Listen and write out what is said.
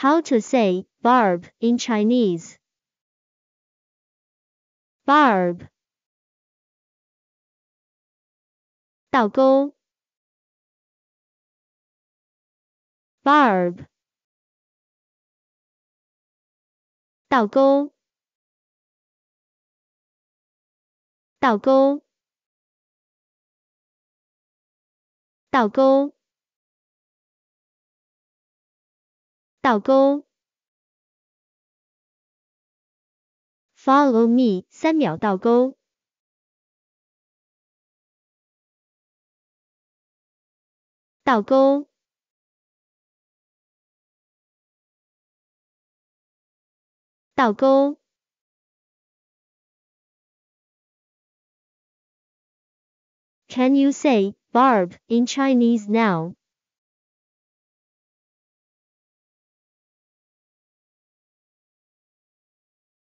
How to say barb in Chinese? Barb 倒钩 barb 倒钩倒钩倒钩倒钩。Follow me，三秒倒钩。倒钩。倒钩。Can you say Barb in Chinese now?